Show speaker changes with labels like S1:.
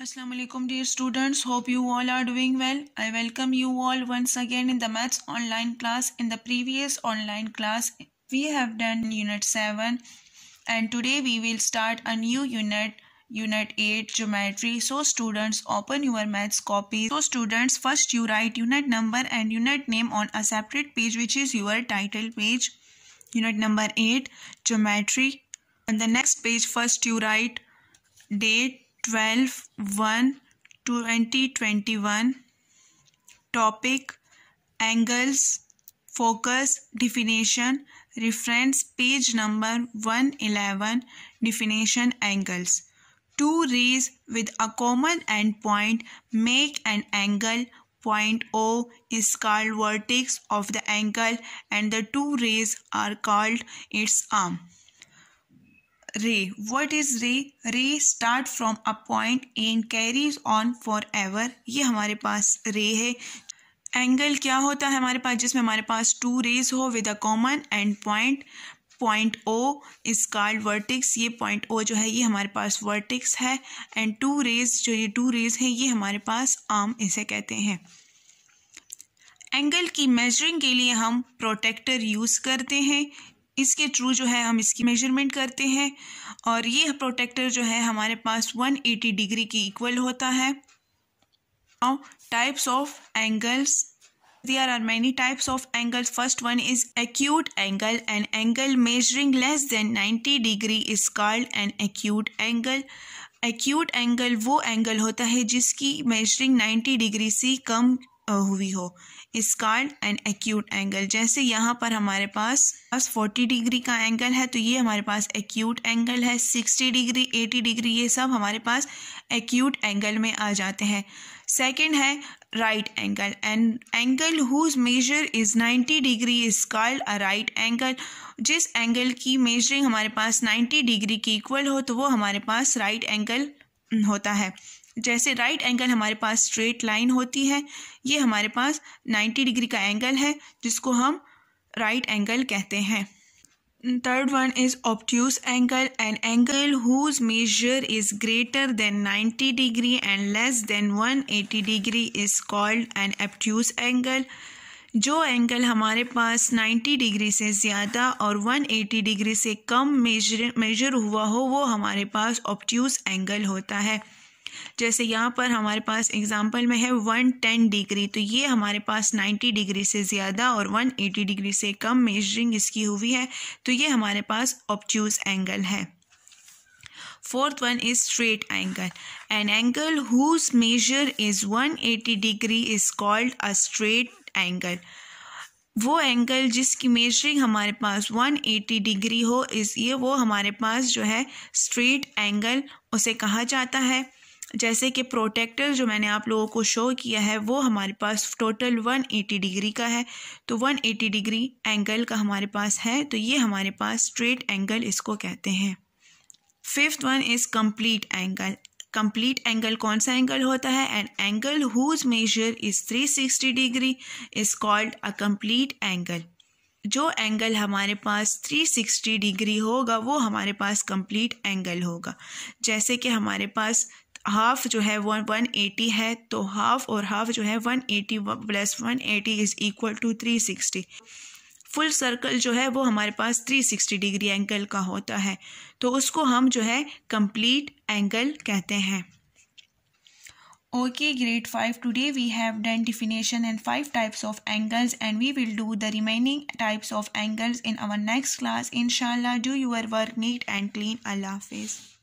S1: Assalamu alaikum dear students hope you all are doing well I welcome you all once again in the maths online class in the previous online class we have done unit 7 and today we will start a new unit unit 8 geometry so students open your maths copy so students first you write unit number and unit name on a separate page which is your title page unit number 8 geometry and the next page first you write date 12 1 2021 topic angles focus definition reference page number 111 definition angles two rays with a common endpoint make an angle point O is called vertex of the angle and the two rays are called its arm ray what is ray ray start from a point and carries on forever ये हमारे पास ray है angle क्या होता है हमारे पास जिसमें हमारे पास टू रेज हो with a common end point point O is called vertex ये पॉइंट ओ जो है ये हमारे पास वर्टिक्स है एंड टू रेज जो ये टू रेज है ये हमारे पास आम इसे कहते हैं एंगल की मेजरिंग के लिए हम प्रोटेक्टर यूज़ करते हैं इसके थ्रू जो है हम इसकी मेजरमेंट करते हैं और ये प्रोटेक्टर जो है हमारे पास 180 डिग्री की इक्वल होता है types of angles there are many types of angles first one is acute angle and angle measuring less than 90 degree is called and acute angle acute angle वो एंगल होता है जिसकी मेजरिंग 90 डिग्री से कम हुई हो इस कार्ड एंड एक्यूट एंगल जैसे यहाँ पर हमारे पास बस 40 डिग्री का एंगल है तो ये हमारे पास एक्यूट एंगल है 60 डिग्री 80 डिग्री ये सब हमारे पास एक्यूट एंगल में आ जाते हैं सेकंड है right angle and angle whose measure is 90 degree is called a right angle जिस एंगल की मेजरिंग हमारे पास नाइन्टी डिग्री की इक्वल हो तो वो हमारे पास राइट right एंगल होता है जैसे राइट एंगल हमारे पास स्ट्रेट लाइन होती है ये हमारे पास 90 डिग्री का एंगल है जिसको हम राइट right एंगल कहते हैं third one is obtuse angle an angle whose measure is greater than 90 degree and less than 180 degree is called an obtuse angle जो एंगल हमारे पास 90 डिग्री से ज़्यादा और 180 डिग्री से कम मेजर मेजर हुआ हो वो हमारे पास ऑप्टूस एंगल होता है जैसे यहाँ पर हमारे पास एग्जाम्पल में है वन टेन डिग्री तो ये हमारे पास नाइन्टी डिग्री से ज़्यादा और वन एटी डिग्री से कम मेजरिंग इसकी हुई है तो ये हमारे पास ऑप्चूज एंगल है fourth one is straight angle an angle whose measure is 180 degree is called a straight angle वो एंगल जिसकी मेजरिंग हमारे पास 180 डिग्री हो इस ये वो हमारे पास जो है स्ट्रेट एंगल उसे कहा जाता है जैसे कि प्रोटेक्टर जो मैंने आप लोगों को शो किया है वो हमारे पास टोटल 180 डिग्री का है तो 180 डिग्री एंगल का हमारे पास है तो ये हमारे पास स्ट्रेट एंगल इसको कहते हैं fifth one is complete angle complete angle कौन सा एंगल होता है and angle whose measure is 360 degree is called a complete angle जो एंगल हमारे पास 360 डिग्री होगा वो हमारे पास कंप्लीट एंगल होगा जैसे कि हमारे पास हाफ जो है वन वन एटी है तो हाफ और हाफ जो है one eighty plus one eighty is equal to three sixty full circle जो है वो हमारे पास थ्री सिक्सटी डिग्री एंगल का होता है तो उसको हम जो है कंप्लीट एंगल कहते हैं okay grade five today we have done definition and five types of angles and we will do the remaining types of angles in our next class इनशाला do your work neat and clean अल्लाह हाफिज़